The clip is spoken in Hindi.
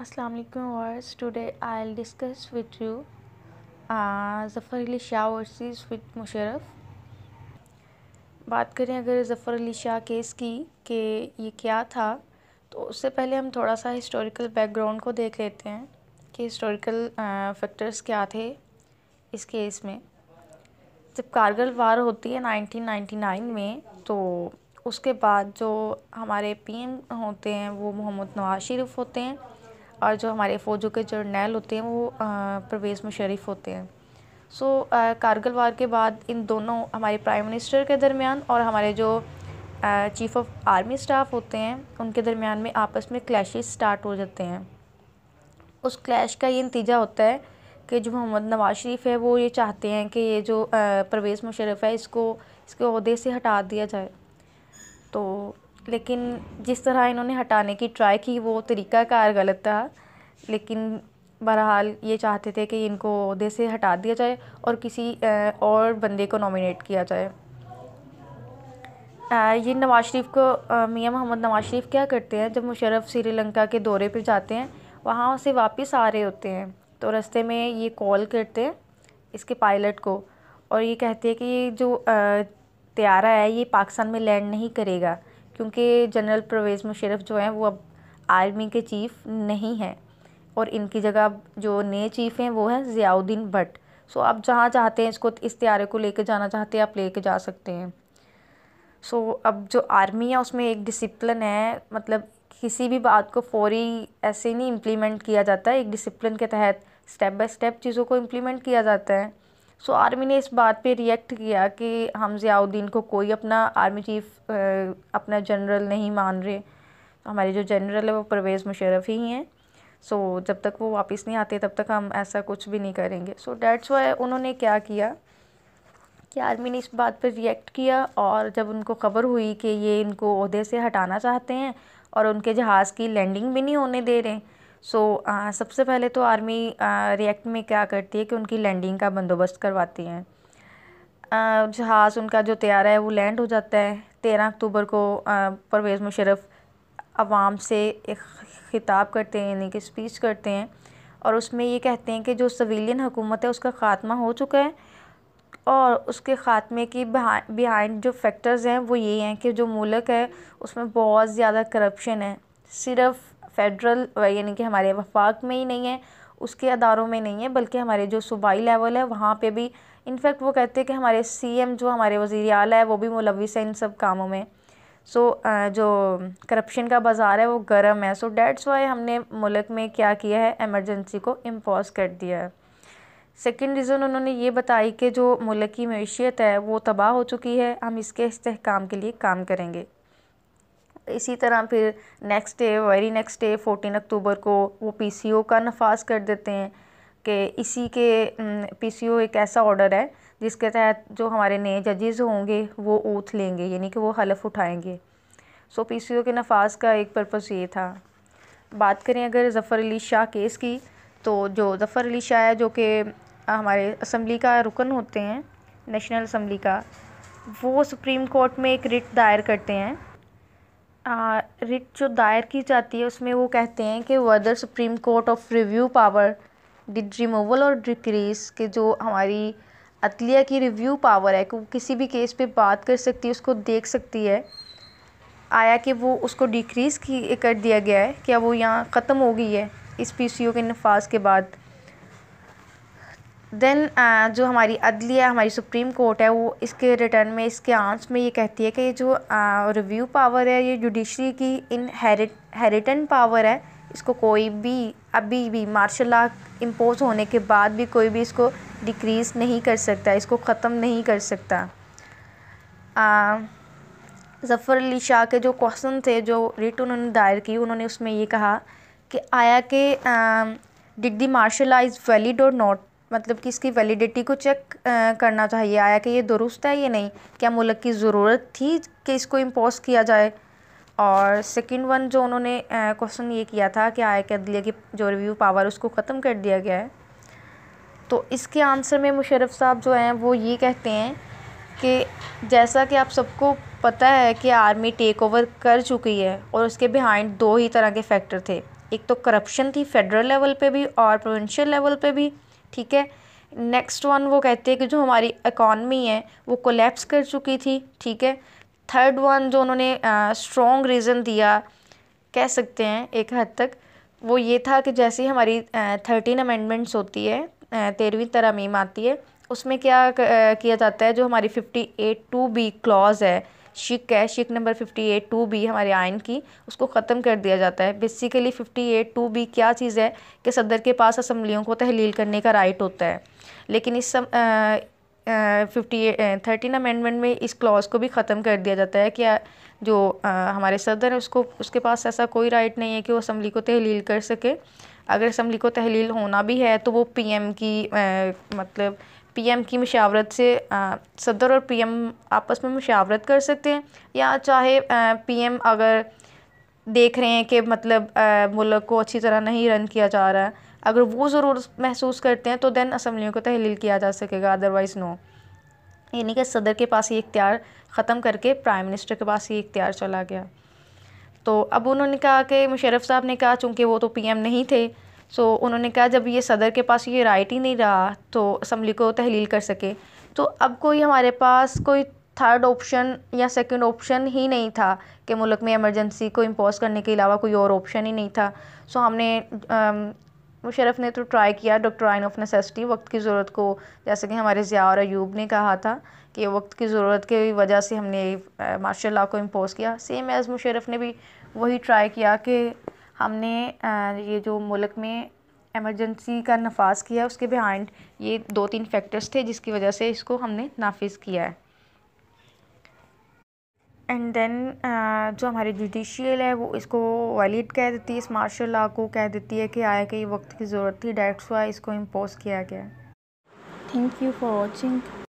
वालेकुम वर्स today I will discuss with you Zafar Ali Shah versus with Musharraf बात करें अगर ज़फ़र अली शाह केस की कि ये क्या था तो उससे पहले हम थोड़ा सा हिस्टोरिकल बैकग्राउंड को देख लेते हैं कि हिस्टोरिकल फैक्टर्स uh, क्या थे इस केस में जब कारगिल वार होती है 1999 में तो उसके बाद जो हमारे पीएम होते हैं वो मोहम्मद नवाज शरीफ होते हैं और जो हमारे फ़ौजों के जर्नैल होते हैं वो परवेज़ मुशरफ होते हैं सो so, कारगिल वार के बाद इन दोनों हमारे प्राइम मिनिस्टर के दरमियान और हमारे जो चीफ़ ऑफ आर्मी स्टाफ होते हैं उनके दरमियान में आपस में क्लैश स्टार्ट हो जाते हैं उस क्लैश का ये नतीजा होता है कि जो मोहम्मद नवाज शरीफ है वो ये चाहते हैं कि ये जो परवेज़ मुशरफ है इसको इसके अहदे से हटा दिया जाए तो लेकिन जिस तरह इन्होंने हटाने की ट्राई की वो तरीका कार गलत था लेकिन बहरहाल ये चाहते थे कि इनको अहदे से हटा दिया जाए और किसी और बंदे को नॉमिनेट किया जाए ये नवाज़ शरीफ को मियाँ मोहम्मद नवाज़ शरीफ क्या करते हैं जब मुशरफ श्रीलंका के दौरे पर जाते हैं वहाँ से वापस आ रहे होते हैं तो रस्ते में ये कॉल करते हैं इसके पायलट को और ये कहते हैं कि जो त्यारा है ये पाकिस्तान में लैंड नहीं करेगा क्योंकि जनरल परवेज़ मुशरफ जो हैं वो अब आर्मी के चीफ़ नहीं हैं और इनकी जगह जो नए चीफ़ हैं वो हैं ज़ियाउद्दीन भट्ट सो आप जहाँ चाहते हैं इसको इस त्यारे को लेके जाना चाहते हैं आप लेके जा सकते हैं सो अब जो आर्मी है उसमें एक डिसिप्लिन है मतलब किसी भी बात को फौरी ऐसे नहीं इम्प्लीमेंट किया जाता है एक डिसिप्लिन के तहत स्टेप बाय स्टेप चीज़ों को इम्प्लीमेंट किया जाता है सो आर्मी ने इस बात पे रिएक्ट किया कि हम ज़ियाउद्दीन को कोई अपना आर्मी चीफ अपना जनरल नहीं मान रहे हमारे जो जनरल है वो परवेज़ मुशरफ ही हैं सो so, जब तक वो वापस नहीं आते तब तक हम ऐसा कुछ भी नहीं करेंगे सो डैट्स वाई उन्होंने क्या किया कि आर्मी ने इस बात पर रिएक्ट किया और जब उनको खबर हुई कि ये इनको अहदे से हटाना चाहते हैं और उनके जहाज़ की लैंडिंग भी नहीं होने दे रहे हैं सो so, सबसे पहले तो आर्मी रिएक्ट में क्या करती है कि उनकी लैंडिंग का बंदोबस्त करवाती हैं जहाज़ उनका जो तैयार है वो लैंड हो जाता है तेरह अक्टूबर को परवेज़ मुशरफ आवाम से एक खिताब करते हैं यानी कि स्पीच करते हैं और उसमें ये कहते हैं कि जो सविलियन हुकूमत है उसका ख़ात्मा हो चुका है और उसके ख़ात्मे की बिहाइंड जो फैक्टर्स हैं वो ये हैं कि जो मुल्क है उसमें बहुत ज़्यादा करप्शन है सिर्फ़ फेडरल यानी कि हमारे वफाक में ही नहीं है उसके अदारों में नहीं है बल्कि हमारे जो सूबाई लेवल है वहाँ पे भी इनफैक्ट वो कहते हैं कि हमारे सीएम जो हमारे वज़ी अला है वो भी मुलविस है इन सब कामों में सो so, जो करप्शन का बाज़ार है वो गर्म है सो डैट्स वाई हमने मुल्क में क्या किया है एमरजेंसी को इम्पोज कर दिया है सेकेंड रीज़न उन्होंने ये बताई कि जो मुल्क की मैशियत है वो तबाह हो चुकी है हम इसके इसकाम के लिए काम करेंगे इसी तरह फिर next day very next day fourteen October को वो पी सी ओ का नफाज कर देते हैं कि इसी के पी सी ओ एक ऐसा ऑर्डर है जिसके तहत जो हमारे नए जजेज़ होंगे वो ओथ लेंगे यानी कि वो हलफ उठाएंगे सो पी सी ओ के नफाज का एक पर्पज़ ये था बात करें अगर ज़फ़र अली शाह केस की तो जो ज़फ़र अली शाह है जो कि हमारे असम्बली का रुकन होते हैं नेशनल असम्बली का वो सुप्रीम कोर्ट में एक रिट दायर करते हैं रिट जो दायर की जाती है उसमें वो कहते हैं कि whether supreme court of review power did removal और डिक्रीज के जो हमारी अतलिया की रिव्यू पावर है कि वो किसी भी केस पे बात कर सकती है उसको देख सकती है आया कि वो उसको डिक्रीज़ की कर दिया गया है क्या वो यहाँ ख़त्म हो गई है इस पी के नफाज के बाद देन uh, जो हमारी अदलिया हमारी सुप्रीम कोर्ट है वो इसके रिटर्न में इसके आंस में ये कहती है कि ये जो रिव्यू uh, पावर है ये जुडिशरी की इन हेरिटन पावर है इसको कोई भी अभी भी मार्शल लॉ इम्पोज होने के बाद भी कोई भी इसको डिक्रीज़ नहीं कर सकता इसको ख़त्म नहीं कर सकता ज़फ़र अली शाह के जो क्वेश्चन थे जो रिट उन्होंने दायर की उन्होंने उसमें ये कहा कि आया कि did the martial law is valid और नॉट मतलब कि इसकी वैलिडिटी को चेक करना चाहिए आया कि ये दुरुस्त है या नहीं क्या मुल्क की ज़रूरत थी कि इसको इम्पोज किया जाए और सेकंड वन जो उन्होंने क्वेश्चन ये किया था कि आया अदलिया की जो रिव्यू पावर उसको ख़त्म कर दिया गया है तो इसके आंसर में मुशरफ साहब जो हैं वो ये कहते हैं कि जैसा कि आप सबको पता है कि आर्मी टेक ओवर कर चुकी है और उसके बिहाइंड दो ही तरह के फैक्टर थे एक तो करप्शन थी फेडरल लेवल पे भी और प्रोविंशियल लेवल पे भी ठीक है नेक्स्ट वन वो कहते हैं कि जो हमारी इकॉनमी है वो कोलेप्स कर चुकी थी ठीक है थर्ड वन जो उन्होंने स्ट्रॉन्ग रीज़न दिया कह सकते हैं एक हद तक वो ये था कि जैसे हमारी थर्टीन अमेंडमेंट्स होती है तेरहवीं तरमीम आती है उसमें क्या किया जाता है जो हमारी fifty eight two B clause है शिक है शिक number fifty eight two B हमारे आयन की उसको ख़त्म कर दिया जाता है basically fifty eight two B क्या चीज़ है कि सदर के पास असम्बलियों को तहलील करने का राइट होता है लेकिन इस some, ah, fifty thirteen amendment में इस क्लॉज को भी ख़त्म कर दिया जाता है कि जो आ, हमारे सदर है उसको उसके पास ऐसा कोई राइट नहीं है कि वो असम्बली को तहलील कर सके अगर असम्बली को तहलील होना भी है तो वो पीएम की आ, मतलब पीएम की मशावरत से सदर और पीएम आपस में मशावरत कर सकते हैं या चाहे पीएम अगर देख रहे हैं कि मतलब मुल्क को अच्छी तरह नहीं रन किया जा रहा है अगर वो ज़रूर महसूस करते हैं तो दैन असम्बलियों को तहलील किया जा सकेगा अदरवाइज़ नो यानी कि सदर के पास ये इख्तियार ख़त्म करके प्राइम मिनिस्टर के पास ये इख्तियार चला गया तो अब उन्होंने कहा कि मुशरफ साहब ने कहा चूँकि वो तो पीएम नहीं थे सो उन्होंने कहा जब ये सदर के पास ये राइट ही नहीं रहा तो असम्बली को तहलील कर सके तो अब कोई हमारे पास कोई थर्ड ऑप्शन या सेकंड ऑप्शन ही नहीं था कि मुल्क में इमरजेंसी को इम्पोज करने के अलावा कोई और ऑप्शन ही नहीं था सो हमने um, मुशरफ ने तो ट्राई किया डॉक्टर आइन ऑफ नेसेसिटी वक्त की ज़रूरत को जैसे कि हमारे ज़िया और अयूब ने कहा था कि वक्त की ज़रूरत की वजह से हमने मार्शल uh, लॉ को इम्पोज़ किया सेम एज़ मुशरफ ने भी वही ट्राई किया कि हमने ये जो मुल्क में एमरजेंसी का नफाज किया उसके बिहाइंड ये दो तीन फैक्टर्स थे जिसकी वजह से इसको हमने नाफिज किया है एंड देन uh, जो हमारी जुडिशियल है वो इसको वैलिड कह देती है इस मार्शल लॉ को कह देती है कि आया कि वक्त की ज़रूरत थी डेट्स हुआ इसको इम्पोज किया गया थैंक यू फॉर वॉचिंग